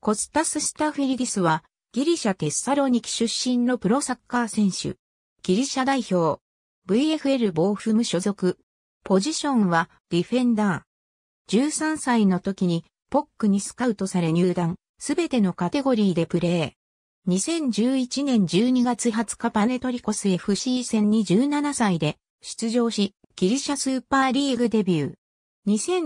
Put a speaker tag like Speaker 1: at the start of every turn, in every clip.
Speaker 1: コスタス・スタフィリディスは、ギリシャ・テッサロニキ出身のプロサッカー選手。ギリシャ代表。VFL ボーフム所属。ポジションはディフェンダー。13歳の時にポックにスカウトされ入団、すべてのカテゴリーでプレー。2011年12月20日パネトリコス FC 戦に17歳で出場し、ギリシャスーパーリーグデビュー。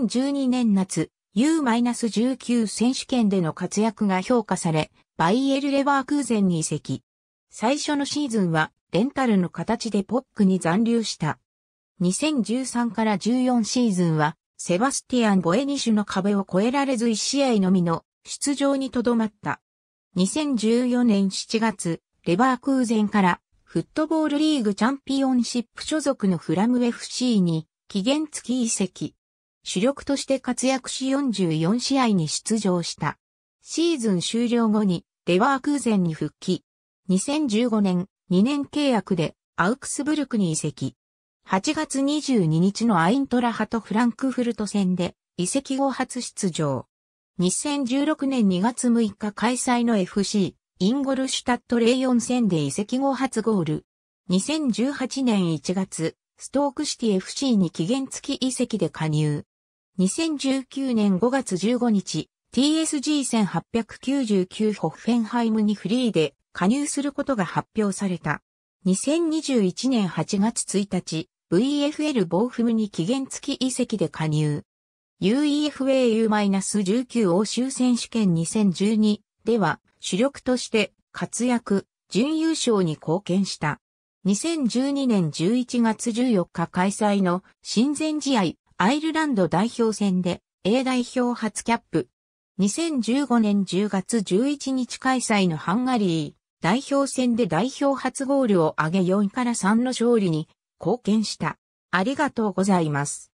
Speaker 1: 2012年夏、U-19 選手権での活躍が評価され、バイエル・レバークーゼンに移籍。最初のシーズンは、レンタルの形でポックに残留した。2013から14シーズンは、セバスティアン・ボエニシュの壁を越えられず1試合のみの出場にとどまった。2014年7月、レバークーゼンからフットボールリーグチャンピオンシップ所属のフラム FC に期限付き移籍。主力として活躍し44試合に出場した。シーズン終了後にレワークーゼンに復帰。2015年2年契約でアウクスブルクに移籍。8月22日のアイントラハとフランクフルト戦で移籍後初出場。2016年2月6日開催の FC インゴルシュタットレイオン戦で移籍後初ゴール。2018年1月、ストークシティ FC に期限付き移籍で加入。2019年5月15日、TSG1899 ホッフェンハイムにフリーで加入することが発表された。2021年8月1日、VFL ボーフムに期限付き移籍で加入。UEFAU-19 欧州選手権2012では主力として活躍、準優勝に貢献した。2012年11月14日開催の親善試合アイルランド代表戦で A 代表初キャップ。2015年10月11日開催のハンガリー代表戦で代表初ゴールを挙げ4から3の勝利に貢献した。ありがとうございます。